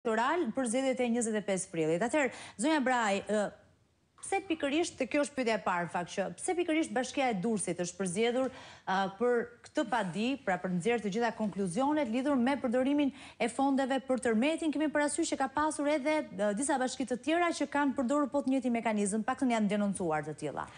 elektoral për zedjet e 25 prillit. Atër, zonja braj, Pse pikërisht, të kjo është pyte e parë, në fakë që, pse pikërisht bashkja e dursit është përzjedhur për këtë padi, pra për nëzirë të gjitha konkluzionet, lidhur me përdorimin e fondeve për tërmetin, kemi për asy që ka pasur edhe disa bashkit të tjera që kanë përdorur pot njëti mekanizm, pak të një janë denoncuar të tjela.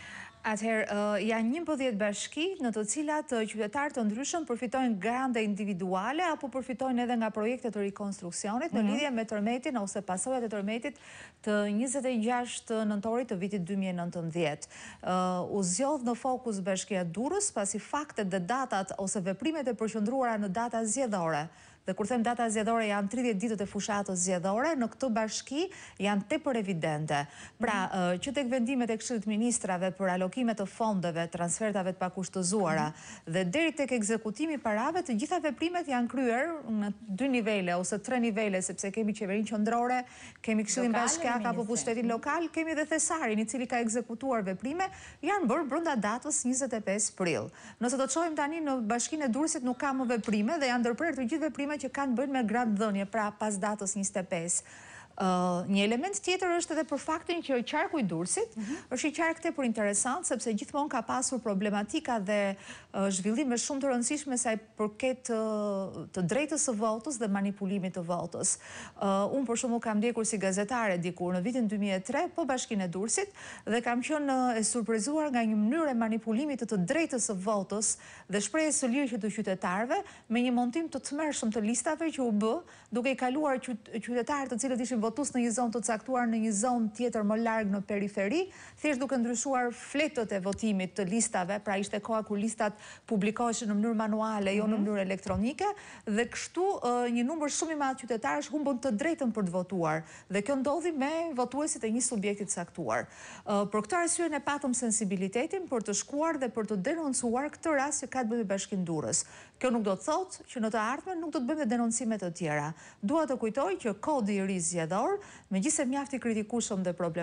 Atëherë, uh, janë një pëdhjet bashki në të cilat uh, qytetarë të ndryshën përfitojnë grande individuale apo përfitojnë edhe nga projekte të rekonstruksionit në mhm. lidhje me tërmetin ose pasojat e tërmetit të 26 nëntorit të vitit 2019. Uh, u zjodhë në fokus bashkia durës pasi faktet dhe datat ose veprimet e përshëndruara në data zjedhore. Dhe kur them data zjedhore janë 30 ditët e fushatës zjedhore, në këtu bashki janë te për evidente. Pra, mhm. që tek vendimet e kështët ministrave për alokimet të fondeve, transfertave të pakushtëzuara, dhe deri tek ekzekutimi parave, të gjitha veprimet janë kryer në dy nivele, ose tre nivele, sepse kemi qeverin qëndrore, kemi kështëllin bashkjak apo pushtetin lokal, kemi dhe thesarin i cili ka ekzekutuar veprime, janë bërë brunda datës 25 pril. Nëse do të qojmë tani në bashkine durësit nuk ka më veprime dhe janë dërpër të gjithë që kanë bërë me gratë dhënje pra pas datës Një element tjetër është edhe për faktin që qarku i dursit, është i qarkë për interesant, sepse gjithmon ka pasur problematika dhe zhvillime shumë të rëndësishme saj përket të drejtës të votës dhe manipulimit të votës. Unë për shumë kam ndjekur si gazetare dikur në vitin 2003, po bashkin e dursit, dhe kam qënë e surprizuar nga një e manipulimit të të drejtës të votës dhe shprej e së lirë që të qytetarve me një montim të të mërshëm të listave që u bë, duke i kaluar qytetarë të cilët ishim votus në një zonë të caktuar në një zonë tjetër më largë në periferi, thjesht duke ndryshuar fletët e votimit të listave, pra ishte koha kur listat publikoheshin në mënyrë manuale, jo në mhm. mënyrë elektronike, dhe kështu një numër shumë i madh qytetarësh humbën të drejtën për të votuar, dhe kjo ndodhi me votuesit e një subjekti të caktuar. Për këtë arsye ne patëm sensibilitetin për të shkuar dhe për të denoncuar këtë rast që ka të bëjë Bashkinë Durrës. Kjo nuk do të thotë që në të ardhmen nuk do të bëjmë denoncime të tjera. Dua të kujtoj që kodi i ri dhe orë me gjithse për kritikushëm dhe problematikë.